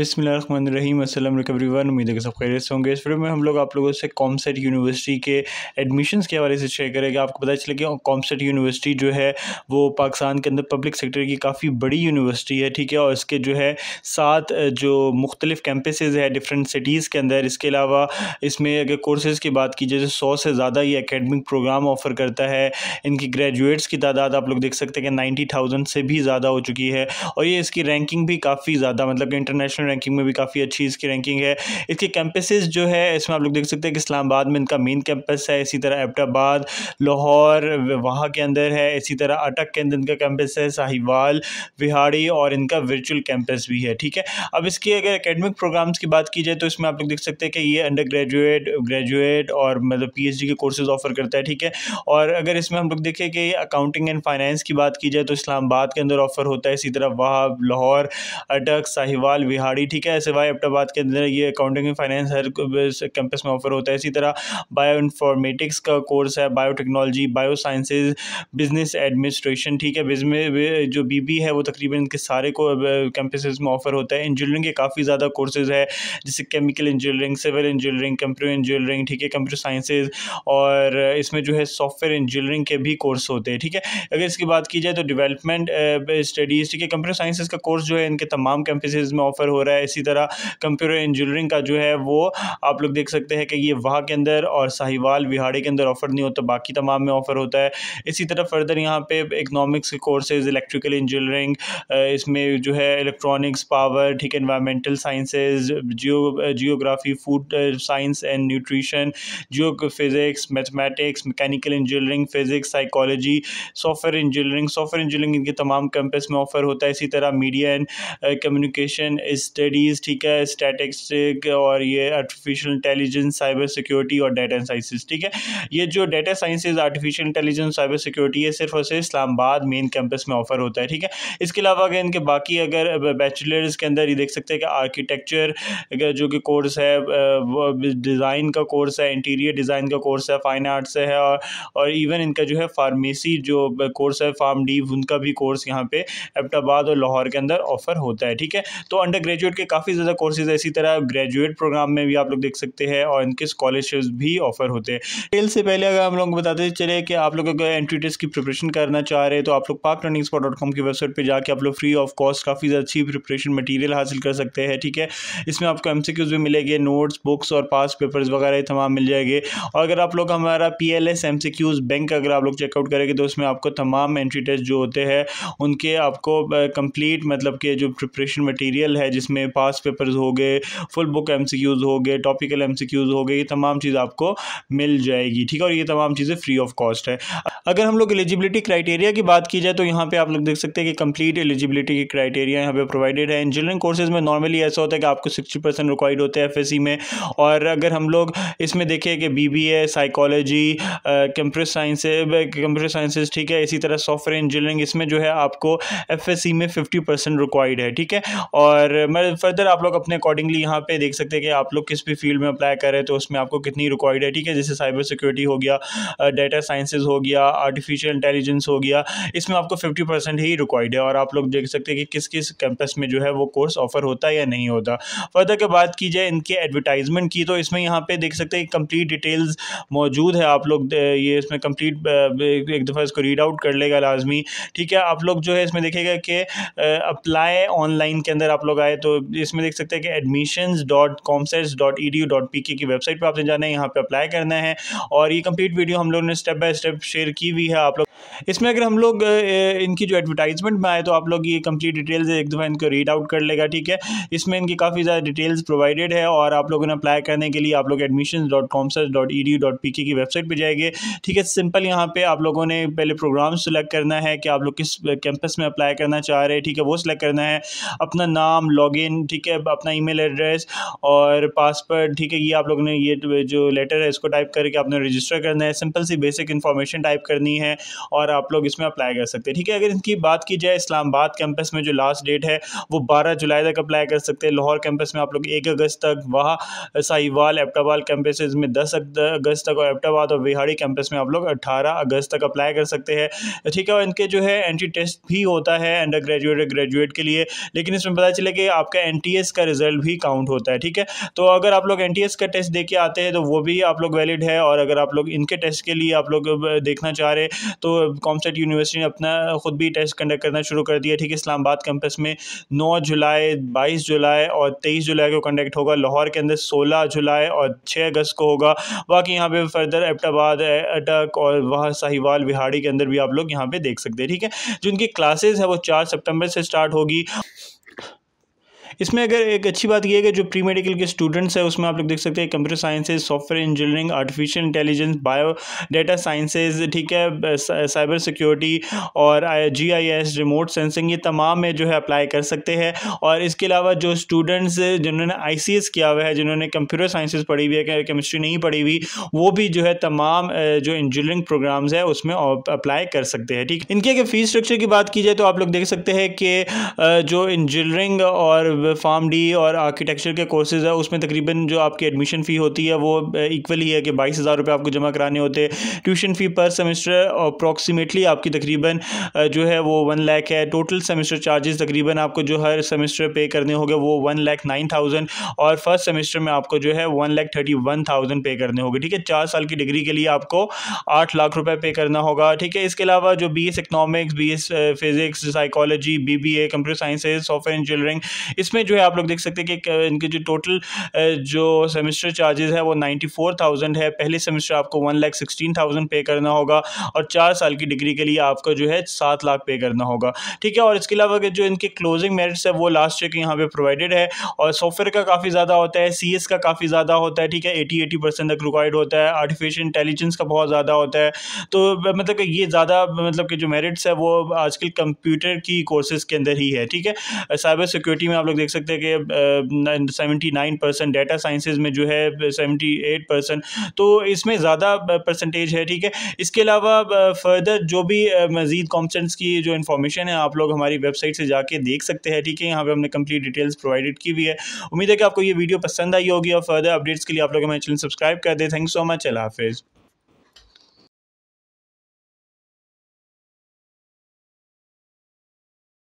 बिसमीम Aslam recovery one उम्मीद है कि सब खैरियत से होंगे इस वीडियो में हम लोग आप लोगों से कॉमसेट यूनिवर्सिटी के एडमिशन्स के हवाले से शेयर करेंगे आपको पता चले कि कॉमसेट यूनिवर्सिटी जो है वो पाकिस्तान के अंदर पब्लिक सेक्टर की काफ़ी बड़ी यूनिवर्सिटी है ठीक है और इसके जो है सात जो मुख्तलिफ कैम्पस है डिफरेंट सिटीज़ के अंदर इसके अलावा इसमें अगर कोर्सेज़ की बात की जाए तो सौ से ज़्यादा ये अकेडमिक प्रोग्राम ऑफर करता है इनकी ग्रेजुएट्स की तादाद आप लोग देख सकते हैं कि नाइन्टी थाउजेंड से भी ज़्यादा हो चुकी है और ये इसकी रैंकिंग भी काफ़ी ज़्यादा मतलब कि इंटरनेशनल रैंकिंग में भी काफ़ी अच्छी इसकी रैंकिंग है इसके कैंपस जो है इसमें आप लोग देख सकते हैं कि इस्लामाबाद में इनका मेन कैंपस है इसी तरह एबटाबाद लाहौर वहाँ के अंदर है इसी तरह अटक के अंदर इनका कैंपस है साहिवाल विहाड़ी और इनका वर्चुअल कैंपस भी है ठीक है अब इसकी अगर अकेडमिक प्रोग्राम्स की बात की जाए तो इसमें आप लोग देख सकते हैं कि ये अंडर ग्रेजुएट ग्रेजुएट और मतलब डी के कोर्सेज ऑफर करता है ठीक है और अगर इसमें हम लोग देखें कि अकाउंटिंग एंड फाइनेंस की बात की जाए तो इस्लामाबाद के अंदर ऑफर होता है इसी तरह वहाब लाहौर अटक साहिवाल विहार पहाड़ी ठीक है सिवाय अब्टाबाद के अंदर ये अकाउंटिंग एंड फाइनेंस हर कैंपस में ऑफर होता है इसी तरह बायो इन्फॉर्मेटिक्स का कोर्स है biotechnology bio sciences business administration ठीक है बिजनेस जो बी बी है वो तकरीबन इनके सारे को कैंपसेज में ऑफर होता है इंजीनियरिंग के काफ़ी ज़्यादा कोर्सेज है जैसे chemical engineering civil engineering computer engineering ठीक है कंप्यूटर साइंसेज और इसमें जो है सॉफ्टवेयर इंजीनियरिंग के भी कोर्स होते हैं ठीक है अगर इसकी बात की जाए तो डिवेलपमेंट स्टडीज़ ठीक है कंप्यूटर साइंसेज का कोर्स जो है इनके तमाम कैंपसेज में ऑफर हो रहा है इसी तरह कंप्यूटर इंजीनियरिंग का जो है वो आप लोग देख सकते हैं कि ये वहाँ के अंदर और साहिवाल विहाड़े के अंदर ऑफ़र नहीं होता बाकी तमाम में ऑफ़र होता है इसी तरह फर्दर यहाँ पे इकनॉमिक्स के कोर्सेज इलेक्ट्रिकल इंजीनियरिंग इसमें जो है इलेक्ट्रॉनिक्स पावर ठीक environmental sciences geo geography food science and nutrition geo physics mathematics mechanical engineering physics psychology software engineering software engineering इनके तमाम कैंपस में ऑफ़र होता है इसी तरह मीडिया एंड कम्युनिकेशन इस स्टडीज़ ठीक है स्टेटिक्स और ये आर्टिफिशियल इंटेलिजेंस साइबर सिक्योरिटी और डेटा साइंसिस ठीक है ये जो data sciences artificial intelligence cyber security है सिर्फ और सिर्फ इस्लामाबाद मेन कैंपस में ऑफर होता है ठीक है इसके अलावा अगर इनके बाकी अगर बैचलर्स के अंदर ये देख सकते हैं कि आर्किटेक्चर जो कि कोर्स है डिज़ाइन का कोर्स है इंटीरियर डिज़ाइन का कोर्स है फाइन आर्ट्स है और, और इवन इनका जो है फार्मेसी जो कोर्स है फार्म डी उनका भी कोर्स यहाँ पे एबटाबाद और लाहौर के अंदर ऑफर होता है ठीक है तो अंडर ग्रेजुएट के काफ़ी ज़्यादा कोर्सेज है इसी तरह ग्रेजुएट प्रोग्राम में भी आप लोग देख सकते हैं और इनके स्कॉलरशिप्स भी ऑफर होते हैं डिटेल से पहले अगर हम लोग बताते चले कि आप लोग अगर एंट्री टेस्ट की प्रिपरेशन करना चाह रहे हैं तो आप लोग पाक रनिंग डॉट कॉम की वेबसाइट पर जाकर आप लोग फ्री ऑफ कॉस्ट काफ़ी ज़्यादा अच्छी प्रिपरेशन मटीरियल हासिल कर सकते हैं ठीक है इसमें आपको एम भी मिलेंगे नोट्स बुक्स और पास पेपर्स वगैरह तमाम मिल जाएंगे और अगर आप लोग हमारा P L S M C Qs bank अगर आप लोग चेकआउट करेंगे तो उसमें आपको तमाम एंट्री टेस्ट जो होते हैं उनके आपको कंप्लीट मतलब के जो प्रिपरेशन मटेरियल है जिसमें जिसमें पास पेपर्स हो गए फुल बुक एम हो गए टॉपिकल एम हो गए ये तमाम चीज़ आपको मिल जाएगी ठीक है और ये तमाम चीज़ें फ्री ऑफ कॉस्ट है अगर हम लोग एलिजिबिलिटी क्राइटेरिया की बात की जाए तो यहाँ पे आप लोग देख सकते हैं कि कंप्लीट एलिजिबिलिटी की क्राइटेरिया यहाँ पे प्रोवाइडेड है इंजीनियरिंग कोर्सेज में नॉर्मली ऐसा होता है कि आपको सिक्सटी परसेंट रिक्वाइड होते हैं एफ में और अगर हम लोग इसमें देखें कि B B A psychology computer science computer sciences ठीक है इसी तरह सॉफ्टवेयर इंजीनियरिंग इसमें जो है आपको एफ में फिफ्टी परसेंट रिक्वायर्ड है ठीक है और मैं मैं फर्दर आप लोग अपने अकॉर्डिंगली यहाँ पे देख सकते हैं कि आप लोग किस भी फील्ड में अप्लाई करें तो उसमें आपको कितनी रिक्वायर्ड है ठीक है जैसे साइबर सिक्योरिटी हो गया डाटा साइंसेज हो गया आर्टिफिशियल इंटेलिजेंस हो गया इसमें आपको फिफ्टी परसेंट ही रिक्वायर्ड है और आप लोग देख सकते हैं कि किस किस कैंपस में जो है वो कोर्स ऑफर होता है या नहीं होता फर्दर के बात की जाए इनके एडवर्टाइजमेंट की तो इसमें यहाँ पर देख सकते हैं कंप्लीट डिटेल्स मौजूद है आप लोग ये इसमें कंप्लीट एक दफ़ा इसको रीड आउट कर लेगा लाजमी ठीक है आप लोग जो है इसमें देखेगा कि अप्लाई ऑनलाइन के अंदर आप लोग आए तो तो इसमें देख सकते हैं कि एडमिशन डॉट कॉमसेस dot E D U dot P K की वेबसाइट पर आपने जाना है यहाँ पर अप्लाई करना है और ये कंप्लीट वीडियो हम लोगों ने स्टेप बाय स्टेप शेयर की हुई है आप लोग इसमें अगर हम लोग इनकी जो एडवर्टाइजमेंट में आए तो आप लोग ये कंप्लीट डिटेल्स एक दफ़ा इनको रीड आउट कर लेगा ठीक है इसमें इनकी काफ़ी ज़्यादा डिटेल्स प्रोवाइडेड है और आप लोगों ने अप्लाई करने के लिए आप लोग admission dot com dot E D dot P K की वेबसाइट पर जाएंगे ठीक है सिंपल यहाँ पे आप लोगों ने पहले प्रोग्राम सेलेक्ट करना है कि आप लोग किस कैंपस में अप्लाई करना चाह रहे हैं ठीक है वो सिलेक्ट करना है अपना नाम लॉग लॉगिन ठीक है अपना ईमेल एड्रेस और पासवर्ड ठीक है ये आप लोगों ने ये तो जो लेटर है इसको टाइप करके आपने रजिस्टर करना है सिंपल सी बेसिक इन्फॉर्मेशन टाइप करनी है और आप लोग इसमें अप्लाई कर सकते हैं ठीक है अगर इनकी बात की जाए इस्लामाबाद कैंपस में जो लास्ट डेट है वो बारह जुलाई तक अप्लाई कर सकते हैं लाहौर कैंपस में आप लोग एक अगस्त तक वहाँ साहिवाल एप्टाबाल कैंपस में दस अगस्त तक और एप्टाबाद और बिहाड़ी कैंपस में आप लोग अट्ठारह अगस्त तक अप्लाई कर सकते हैं ठीक है और इनके जो है एंट्री टेस्ट भी होता है अंडर ग्रेजुएट ग्रेजुएट के लिए लेकिन इसमें पता चले कि आप आपका एन का रिजल्ट भी काउंट होता है ठीक है तो अगर आप लोग एन का टेस्ट दे के आते हैं तो वो भी आप लोग वैलिड है और अगर आप लोग इनके टेस्ट के लिए आप लोग देखना चाह रहे तो कॉमसेट यूनिवर्सिटी ने अपना ख़ुद भी टेस्ट कंडक्ट करना शुरू कर दिया ठीक है इस्लामाबाद कैंपस में नौ जुलाई बाईस जुलाई और तेईस जुलाई को कंडक्ट होगा लाहौर के अंदर सोलह जुलाई और छः अगस्त को होगा बाकी यहाँ पर फर्दर एबटाबाद अटक और वहाँ साहिवाल बिहाड़ी के अंदर भी आप लोग यहाँ पे देख सकते हैं ठीक है जिनकी क्लासेज है वो चार सेप्टेम्बर से स्टार्ट होगी इसमें अगर एक अच्छी बात यह है कि जो प्री मेडिकल के स्टूडेंट्स हैं उसमें आप लोग देख सकते हैं computer sciences software engineering artificial intelligence bio data sciences ठीक है साइबर सिक्योरिटी और G I S remote sensing ये तमाम में जो है अप्लाई कर सकते हैं और इसके अलावा जो स्टूडेंट्स जिन्होंने आई सी एस किया हुआ है जिन्होंने कंप्यूटर साइंसेज पढ़ी हुई है केमिस्ट्री नहीं पढ़ी हुई वो भी जो है तमाम जो इंजीनियरिंग प्रोग्राम्स है उसमें अप्लाई कर सकते हैं ठीक इनके अगर फीस स्ट्रक्चर की बात की जाए तो आप लोग देख सकते हैं कि जो इंजीनियरिंग और फार्म डी और आर्किटेक्चर के कोर्सेज़ है उसमें तकरीबन जो आपकी एडमिशन फ़ी होती है वो इक्वल ही है कि बाईस हज़ार रुपये आपको जमा कराने होते हैं ट्यूशन फ़ी पर सेमेस्टर अप्रॉक्सीमेटली आपकी तकरीबन जो है वो वन लाख है टोटल सेमेस्टर चार्जेस तकरीबन आपको जो हर सेमेस्टर पे करने होंगे वो वन लाख नाइन थाउजेंड और फर्स्ट सेमेस्टर में आपको जो है one lakh thirty one thousand pay करने होंगे ठीक है चार साल की डिग्री के लिए आपको आठ लाख रुपए पे करना होगा ठीक है इसके अलावा जो B S economics B S physics psychology B B A computer sciences software engineering इसमें इसमें जो है आप लोग देख सकते हैं कि इनके जो टोटल जो सेमेस्टर चार्जेस है वो नाइन्टी फोर थाउजेंड है पहले सेमेस्टर आपको वन लाख सिक्सटीन थाउजेंड पे करना होगा और चार साल की डिग्री के लिए आपका जो है सात लाख पे करना होगा ठीक है और इसके अलावा जो इनके क्लोजिंग मेरिट्स है वो लास्ट चेक यहाँ पे प्रोवाइडेड है और सॉफ्टवेयर का काफ़ी ज़्यादा होता है सी का काफ़ी ज़्यादा होता है ठीक है एटी एटी परसेंट तक रिक्वायर्ड होता है आर्टिफिशियल इंटेलिजेंस का बहुत ज़्यादा होता है तो मतलब कि ये ज़्यादा मतलब कि जो मेरिट्स है वो आजकल कंप्यूटर की कोर्सेज़ के अंदर ही है ठीक है साइबर सिक्योरिटी में आप लोग देख सकते हैं कि seventy nine percent data sciences में जो है सेवेंटी एट परसेंट तो इसमें ज़्यादा परसेंटेज है ठीक है इसके अलावा फर्दर जो भी मज़ीद कॉम्पटेंट्स की जो इन्फॉर्मेशन है आप लोग हमारी वेबसाइट से जाके देख सकते हैं ठीक है यहाँ पर हमने कंप्लीट डिटेल्स प्रोवाइडेड की हुई है उम्मीद है कि आपको ये वीडियो पसंद आई होगी और फर्दर अपडेट्स के लिए आप लोग हमारे चैनल सब्सक्राइब कर दें थैंक सो मच अला हाफिज़